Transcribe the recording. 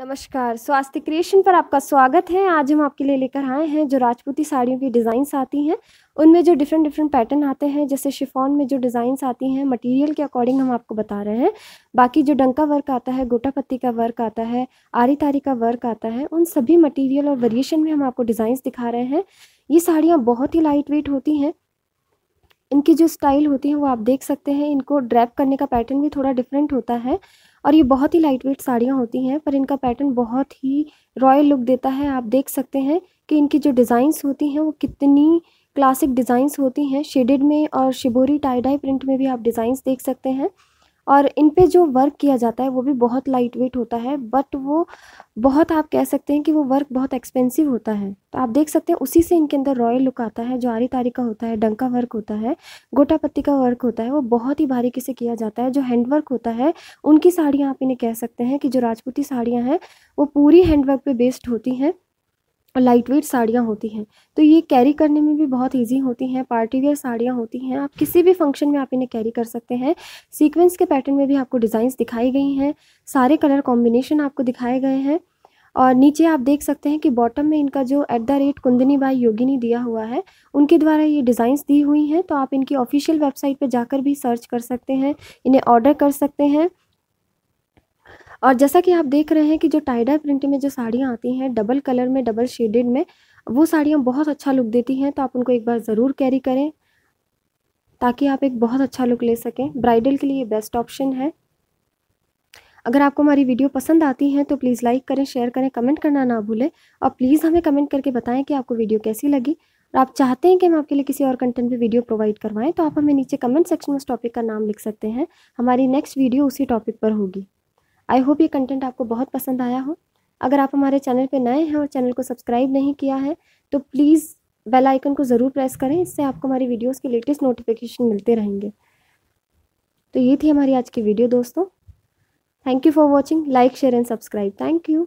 नमस्कार स्वास्थ्य क्रिएशन पर आपका स्वागत है आज हम आपके लिए लेकर आए हैं जो राजपूती साड़ियों की डिज़ाइंस आती हैं उनमें जो डिफरेंट डिफरेंट पैटर्न आते हैं जैसे शिफॉन में जो डिज़ाइंस आती हैं मटेरियल के अकॉर्डिंग हम आपको बता रहे हैं बाकी जो डंका वर्क आता है गोटा पत्ती का वर्क आता है आरी तारी का वर्क आता है उन सभी मटीरियल और वेरिएशन में हम आपको डिज़ाइंस दिखा रहे हैं ये साड़ियाँ बहुत ही लाइट वेट होती हैं इनकी जो स्टाइल होती है वो आप देख सकते हैं इनको ड्रैप करने का पैटर्न भी थोड़ा डिफरेंट होता है और ये बहुत ही लाइट वेट साड़ियाँ होती हैं पर इनका पैटर्न बहुत ही रॉयल लुक देता है आप देख सकते हैं कि इनकी जो डिज़ाइंस होती हैं वो कितनी क्लासिक डिज़ाइंस होती हैं शेडेड में और शिबोरी टाइडाई प्रिंट में भी आप डिज़ाइंस देख सकते हैं और इन पे जो वर्क किया जाता है वो भी बहुत लाइट वेट होता है बट वो बहुत आप कह सकते हैं कि वो वर्क बहुत एक्सपेंसिव होता है तो आप देख सकते हैं उसी से इनके अंदर रॉयल लुक आता है जो आरी तारी का होता है डंका वर्क होता है गोटा पत्ती का वर्क होता है वो बहुत ही बारीकी से किया जाता है जो हैंडवर्क होता है उनकी साड़ियाँ आप इन्हें कह सकते हैं कि जो राजपूती साड़ियाँ हैं वो पूरी हैंडवर्क पर बेस्ड होती हैं और लाइट वेट साड़ियाँ होती हैं तो ये कैरी करने में भी बहुत ईजी होती हैं पार्टी वेयर साड़ियाँ होती हैं आप किसी भी फंक्शन में आप इन्हें कैरी कर सकते हैं सीक्वेंस के पैटर्न में भी आपको डिज़ाइंस दिखाई गई हैं सारे कलर कॉम्बिनेशन आपको दिखाए गए हैं और नीचे आप देख सकते हैं कि बॉटम में इनका जो एट द रेट कुंदनी बाई योगिनी दिया हुआ है उनके द्वारा ये डिज़ाइंस दी हुई हैं तो आप इनकी ऑफिशियल वेबसाइट पर जाकर भी सर्च कर सकते हैं इन्हें ऑर्डर कर सकते हैं और जैसा कि आप देख रहे हैं कि जो टाइडा प्रिंट में जो साड़ियाँ आती हैं डबल कलर में डबल शेडेड में वो साड़ियाँ बहुत अच्छा लुक देती हैं तो आप उनको एक बार ज़रूर कैरी करें ताकि आप एक बहुत अच्छा लुक ले सकें ब्राइडल के लिए बेस्ट ऑप्शन है अगर आपको हमारी वीडियो पसंद आती है तो प्लीज़ लाइक करें शेयर करें कमेंट करना ना भूलें और प्लीज़ हमें कमेंट करके बताएं कि आपको वीडियो कैसी लगी और आप चाहते हैं कि हम आपके लिए किसी और कंटेंट पे वीडियो प्रोवाइड करवाएं तो आप हमें नीचे कमेंट सेक्शन में उस टॉपिक का नाम लिख सकते हैं हमारी नेक्स्ट वीडियो उसी टॉपिक पर होगी आई होप ये कंटेंट आपको बहुत पसंद आया हो अगर आप हमारे चैनल पर नए हैं और चैनल को सब्सक्राइब नहीं किया है तो प्लीज़ बेल आइकन को ज़रूर प्रेस करें इससे आपको हमारी वीडियोस के लेटेस्ट नोटिफिकेशन मिलते रहेंगे तो ये थी हमारी आज की वीडियो दोस्तों thank you for watching like share and subscribe thank you